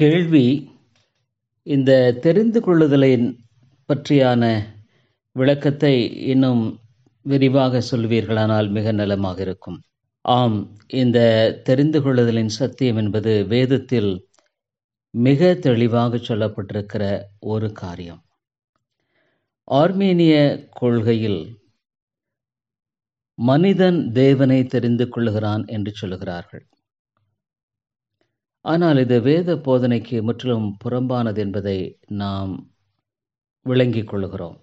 கேள்வி இந்த தெரிந்து கொள்ளுதலை பற்றியான விளக்கத்தை இன்னும் விரிவாக சொல்வீர்களானால் மிக நலமாக இருக்கும் ஆம் இந்த தெரிந்து கொள்ளுதலின் சத்தியம் என்பது வேதத்தில் மிக தெளிவாக சொல்லப்பட்டிருக்கிற ஒரு காரியம் ஆர்மேனிய கொள்கையில் மனிதன் தேவனை தெரிந்து கொள்கிறான் என்று சொல்கிறார்கள் ஆனால் இது வேத போதனைக்கு முற்றிலும் புறம்பானது என்பதை நாம் விளங்கிக் கொள்கிறோம்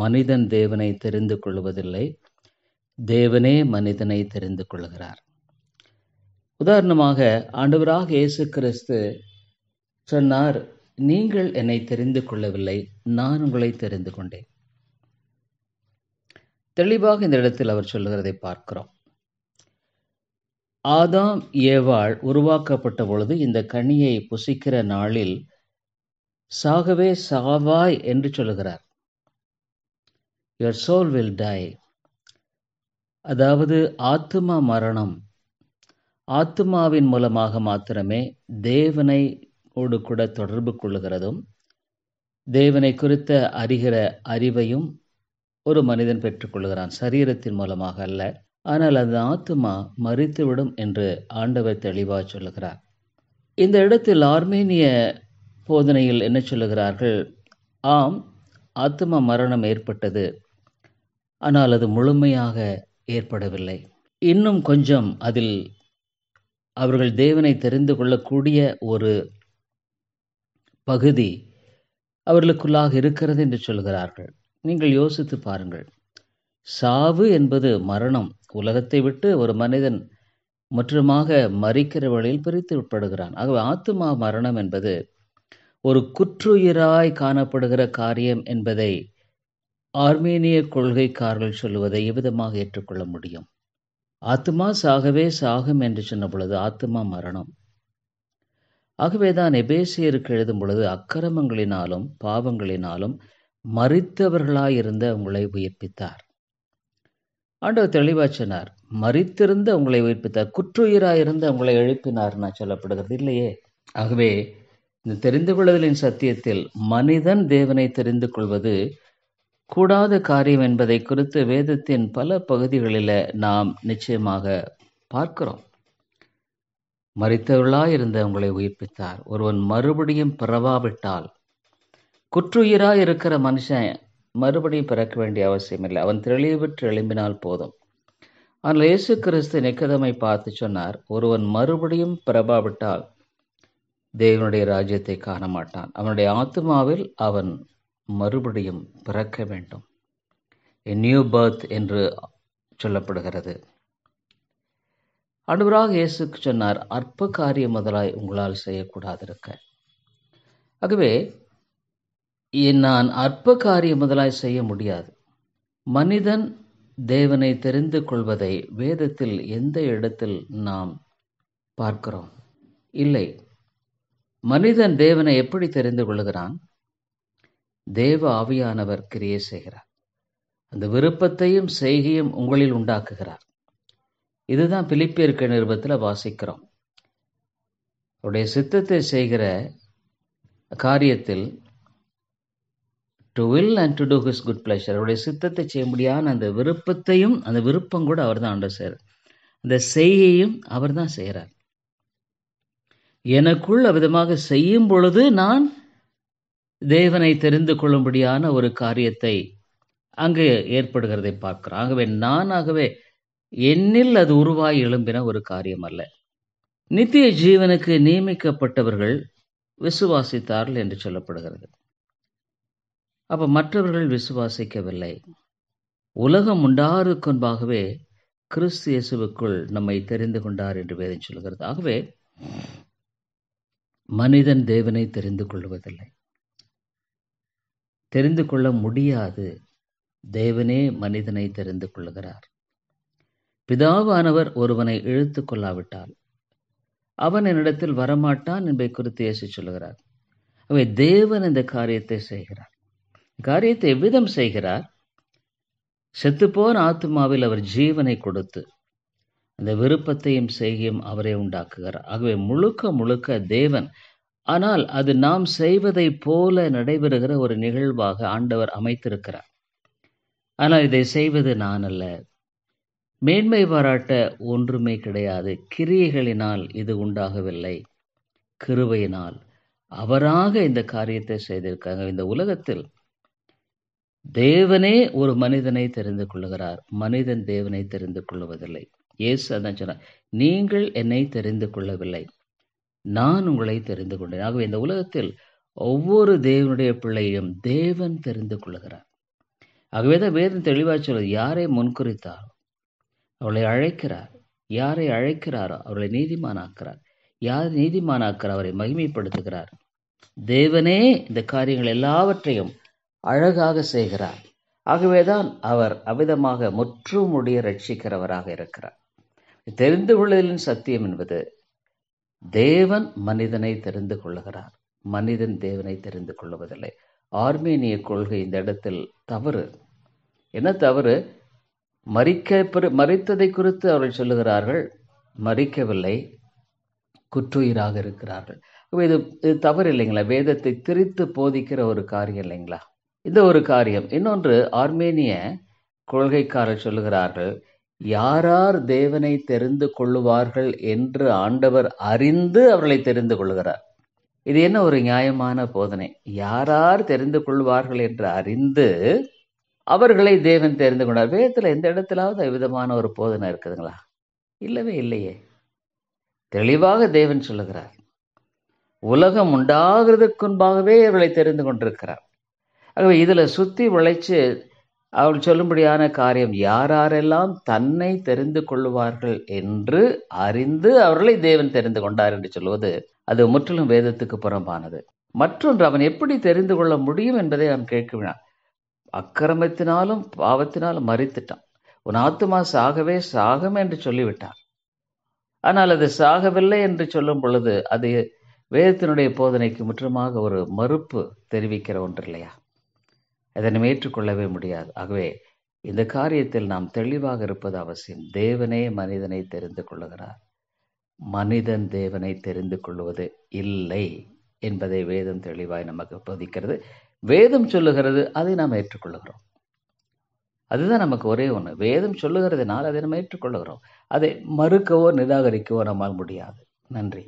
மனிதன் தேவனை தெரிந்து கொள்வதில்லை தேவனே மனிதனை தெரிந்து கொள்கிறார் உதாரணமாக ஆண்டவராக இயேசு கிறிஸ்து சொன்னார் நீங்கள் என்னை தெரிந்து கொள்ளவில்லை நான் உங்களை தெரிந்து கொண்டேன் தெளிவாக இந்த இடத்தில் அவர் சொல்கிறதை பார்க்கிறோம் ஆதாம் ஏவாள் உருவாக்கப்பட்ட பொழுது இந்த கனியை புசிக்கிற நாளில் சாகவே சாவாய் என்று சொல்லுகிறார் யுவர் சோல் வில் டை அதாவது ஆத்மா மரணம் ஆத்மாவின் மூலமாக மாத்திரமே தேவனை ஓடு கூட தொடர்பு கொள்ளுகிறதும் தேவனை குறித்த அறிகிற அறிவையும் ஒரு மனிதன் பெற்றுக்கொள்கிறான் சரீரத்தின் மூலமாக அல்ல ஆனால் அந்த ஆத்மா மறித்துவிடும் என்று ஆண்டவர் தெளிவாக சொல்லுகிறார் இந்த இடத்தில் ஆர்மேனிய போதனையில் என்ன சொல்லுகிறார்கள் ஆம் ஆத்மா மரணம் ஏற்பட்டது ஆனால் அது முழுமையாக ஏற்படவில்லை இன்னும் கொஞ்சம் அதில் அவர்கள் தேவனை தெரிந்து கொள்ளக்கூடிய ஒரு பகுதி அவர்களுக்குள்ளாக இருக்கிறது என்று சொல்கிறார்கள் நீங்கள் யோசித்து பாருங்கள் சாவு என்பது மரணம் உலகத்தை விட்டு ஒரு மனிதன் முற்றுமாக மறிக்கிற வழியில் பிரித்து உட்படுகிறான் ஆகவே ஆத்மா மரணம் என்பது ஒரு குற்றுயிராய் காணப்படுகிற காரியம் என்பதை ஆர்மீனிய கொள்கைக்காரர்கள் சொல்லுவதை எவ்விதமாக ஏற்றுக்கொள்ள முடியும் ஆத்மா சாகவே சாகும் என்று சொன்ன பொழுது ஆத்மா மரணம் ஆகவே தான் எபேசியருக்கு எழுதும் பொழுது அக்கிரமங்களினாலும் பாவங்களினாலும் மறித்தவர்களாயிருந்த உங்களை உயிர்ப்பித்தார் ஆண்டவர் தெளிவாக சொன்னார் மறித்திருந்து அவங்களை உயிர்ப்பித்தார் குற்றுயிராக இருந்து எழுப்பினார் எழுப்பினார்னா சொல்லப்படுகிறது இல்லையே ஆகவே இந்த தெரிந்து கொள்ளுதலின் சத்தியத்தில் மனிதன் தேவனை தெரிந்து கொள்வது கூடாத காரியம் என்பதை குறித்து வேதத்தின் பல பகுதிகளில் நாம் நிச்சயமாக பார்க்கிறோம் மறித்தவர்களாய் இருந்து அவங்களை உயிர்ப்பித்தார் ஒருவன் மறுபடியும் பிறவாவிட்டால் குற்றுயிராக இருக்கிற மனுஷன் மறுபடியும் பிறக்க வேண்டிய அவசியமில்லை அவன் தெளிவு பெற்று எழும்பினால் போதும் ஆனால் இயேசு கிறிஸ்து நிக்கதமை பார்த்து சொன்னார் ஒருவன் மறுபடியும் பிரபாவிட்டால் தேவனுடைய ராஜ்யத்தை காண மாட்டான் அவனுடைய ஆத்மாவில் அவன் மறுபடியும் பிறக்க வேண்டும் எ நியூ பர்த் என்று சொல்லப்படுகிறது அனுவராக இயேசுக்கு சொன்னார் அற்ப காரியம் முதலாய் உங்களால் செய்யக்கூடாது இருக்க ஆகவே நான் அற்ப காரிய முதலாய் செய்ய முடியாது மனிதன் தேவனை தெரிந்து கொள்வதை வேதத்தில் எந்த இடத்தில் நாம் பார்க்கிறோம் இல்லை மனிதன் தேவனை எப்படி தெரிந்து கொள்கிறான் தேவ ஆவியானவர் கிரியை செய்கிறார் அந்த விருப்பத்தையும் செய்கையும் உங்களில் உண்டாக்குகிறார் இதுதான் பிலிப்பியர்க்க நிருபத்தில் வாசிக்கிறோம் அவருடைய சித்தத்தை செய்கிற காரியத்தில் to will and to do his good pleasure அவருடைய சித்தத்தை செய்ய முடியாத அந்த விருப்பத்தையும் அந்த விருப்பம் கூட அவர் தான் ஆண்டவர் செய்கிறார் அந்த செய்யையும் அவர் தான் செய்கிறார் எனக்குள் அவதமாக செய்யும் பொழுது நான் தேவனை தெரிந்து கொள்ளும்படியான ஒரு காரியத்தை அங்கு ஏற்படுகிறதை பார்க்கிறோம் ஆகவே நானாகவே என்னில் அது உருவாய் எழும்பின ஒரு காரியம் அல்ல நித்திய ஜீவனுக்கு நியமிக்கப்பட்டவர்கள் விசுவாசித்தார்கள் என்று சொல்லப்படுகிறது அப்ப மற்றவர்கள் விசுவாசிக்கவில்லை உலகம் உண்டாருக்குன்பாகவே கிறிஸ்து இயேசுவுக்குள் நம்மை தெரிந்து கொண்டார் என்று வேதம் சொல்கிறது ஆகவே மனிதன் தேவனை தெரிந்து கொள்வதில்லை தெரிந்து கொள்ள முடியாது தேவனே மனிதனை தெரிந்து கொள்கிறார் பிதாவானவர் ஒருவனை இழுத்து கொள்ளாவிட்டால் அவன் என்னிடத்தில் வரமாட்டான் என்பதை குறித்து இயேசு சொல்கிறார் அவை தேவன் இந்த காரியத்தை செய்கிறார் காரியத்தை எவ்விதம் செய்கிறார் செத்துப்போன் ஆத்மாவில் அவர் ஜீவனை கொடுத்து அந்த விருப்பத்தையும் செய்யும் அவரே உண்டாக்குகிறார் ஆகவே முழுக்க முழுக்க தேவன் ஆனால் அது நாம் செய்வதை போல நடைபெறுகிற ஒரு நிகழ்வாக ஆண்டவர் அமைத்திருக்கிறார் ஆனால் இதை செய்வது நான் அல்ல மேன்மை பாராட்ட ஒன்றுமே கிடையாது கிரியைகளினால் இது உண்டாகவில்லை கிருவையினால் அவராக இந்த காரியத்தை செய்திருக்காங்க இந்த உலகத்தில் தேவனே ஒரு மனிதனை தெரிந்து கொள்ளுகிறார் மனிதன் தேவனை தெரிந்து கொள்வதில்லை இயேசு அதான் சொன்னார் நீங்கள் என்னை தெரிந்து கொள்ளவில்லை நான் உங்களை தெரிந்து கொண்டேன் ஆகவே இந்த உலகத்தில் ஒவ்வொரு தேவனுடைய பிள்ளையும் தேவன் தெரிந்து கொள்ளுகிறார் ஆகவேதான் வேதம் தெளிவாக சொல்வது யாரை முன்குறித்தாரோ அவளை அழைக்கிறார் யாரை அழைக்கிறாரோ அவளை நீதிமானாக்கிறார் யார் நீதிமானாக்கிறார் அவரை மகிமைப்படுத்துகிறார் தேவனே இந்த காரியங்கள் எல்லாவற்றையும் அழகாக செய்கிறார் ஆகவேதான் அவர் அவ்விதமாக முற்றுமுடிய ரட்சிக்கிறவராக இருக்கிறார் தெரிந்து கொள்ளுதலின் சத்தியம் என்பது தேவன் மனிதனை தெரிந்து கொள்ளுகிறார் மனிதன் தேவனை தெரிந்து கொள்ளுவதில்லை ஆர்மேனிய கொள்கை இந்த இடத்தில் தவறு என்ன தவறு மறிக்க மறித்ததை குறித்து அவர்கள் சொல்லுகிறார்கள் மறிக்கவில்லை குற்றுயிராக இருக்கிறார்கள் இது இது தவறு இல்லைங்களா வேதத்தை திரித்து போதிக்கிற ஒரு காரியம் இல்லைங்களா இந்த ஒரு காரியம் இன்னொன்று ஆர்மேனிய கொள்கைக்காரர் சொல்லுகிறார்கள் யாரார் தேவனை தெரிந்து கொள்ளுவார்கள் என்று ஆண்டவர் அறிந்து அவர்களை தெரிந்து கொள்கிறார் இது என்ன ஒரு நியாயமான போதனை யாரார் தெரிந்து கொள்வார்கள் என்று அறிந்து அவர்களை தேவன் தெரிந்து கொண்டார் வேதத்தில் எந்த இடத்திலாவது விதமான ஒரு போதனை இருக்குதுங்களா இல்லவே இல்லையே தெளிவாக தேவன் சொல்லுகிறார் உலகம் உண்டாகிறதுக்குன்பாகவே இவர்களை தெரிந்து கொண்டிருக்கிறார் ஆகவே இதில் சுற்றி உழைச்சி அவள் சொல்லும்படியான காரியம் யாரெல்லாம் தன்னை தெரிந்து கொள்ளுவார்கள் என்று அறிந்து அவர்களை தேவன் தெரிந்து கொண்டார் என்று சொல்வது அது முற்றிலும் வேதத்துக்கு புறம்பானது மற்றொன்று அவன் எப்படி தெரிந்து கொள்ள முடியும் என்பதை அவன் கேட்க வேணாம் அக்கிரமத்தினாலும் பாவத்தினாலும் மறித்துட்டான் உன் ஆத்துமா சாகவே சாகம் என்று சொல்லிவிட்டான் ஆனால் அது சாகவில்லை என்று சொல்லும் பொழுது அது வேதத்தினுடைய போதனைக்கு முற்றிலுமாக ஒரு மறுப்பு தெரிவிக்கிற ஒன்று இல்லையா அதனை ஏற்றுக்கொள்ளவே முடியாது ஆகவே இந்த காரியத்தில் நாம் தெளிவாக இருப்பது அவசியம் தேவனே மனிதனை தெரிந்து கொள்ளுகிறார் மனிதன் தேவனை தெரிந்து கொள்வது இல்லை என்பதை வேதம் தெளிவாய் நமக்கு போதிக்கிறது வேதம் சொல்லுகிறது அதை நாம் ஏற்றுக்கொள்ளுகிறோம் அதுதான் நமக்கு ஒரே ஒன்று வேதம் சொல்லுகிறதுனால் அதை நம்ம ஏற்றுக்கொள்ளுகிறோம் அதை மறுக்கவோ நிராகரிக்கவோ நம்மால் முடியாது நன்றி